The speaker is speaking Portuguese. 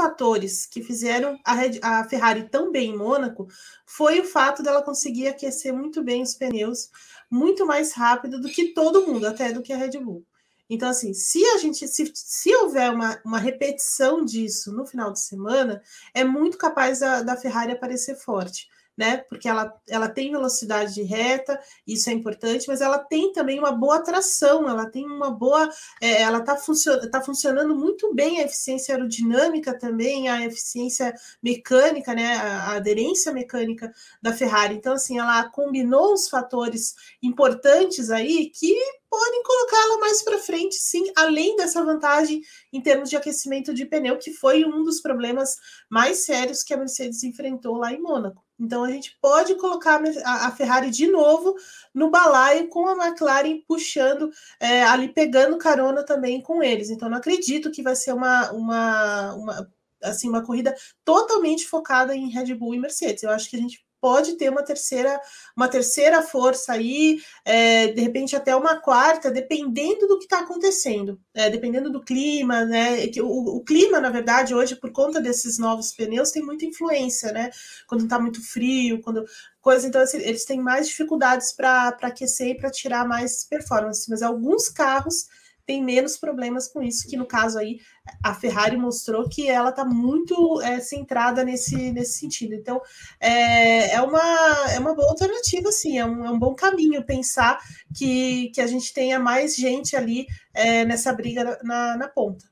fatores que fizeram a, Red, a Ferrari tão bem em Mônaco foi o fato dela conseguir aquecer muito bem os pneus, muito mais rápido do que todo mundo, até do que a Red Bull. Então, assim, se a gente se, se houver uma, uma repetição disso no final de semana, é muito capaz da, da Ferrari aparecer forte né? Porque ela, ela tem velocidade reta, isso é importante, mas ela tem também uma boa tração, ela tem uma boa, é, ela está funcionando tá funcionando muito bem a eficiência aerodinâmica também, a eficiência mecânica, né? A, a aderência mecânica da Ferrari. Então, assim, ela combinou os fatores importantes aí que podem colocá-la mais para frente, sim, além dessa vantagem em termos de aquecimento de pneu, que foi um dos problemas mais sérios que a Mercedes enfrentou lá em Mônaco. Então a gente pode colocar a Ferrari de novo no balaio com a McLaren puxando é, ali, pegando carona também com eles. Então não acredito que vai ser uma, uma, uma assim uma corrida totalmente focada em Red Bull e Mercedes. Eu acho que a gente pode ter uma terceira, uma terceira força aí, é, de repente até uma quarta, dependendo do que está acontecendo, é, dependendo do clima, né? É que o, o, clima, na verdade, hoje, por conta desses novos pneus, tem muita influência, né? Quando está muito frio, quando. Coisa, então, assim, eles têm mais dificuldades para aquecer e para tirar mais performance, mas alguns carros tem menos problemas com isso, que no caso aí a Ferrari mostrou que ela está muito é, centrada nesse, nesse sentido. Então é, é, uma, é uma boa alternativa, assim, é um, é um bom caminho pensar que, que a gente tenha mais gente ali é, nessa briga na, na ponta.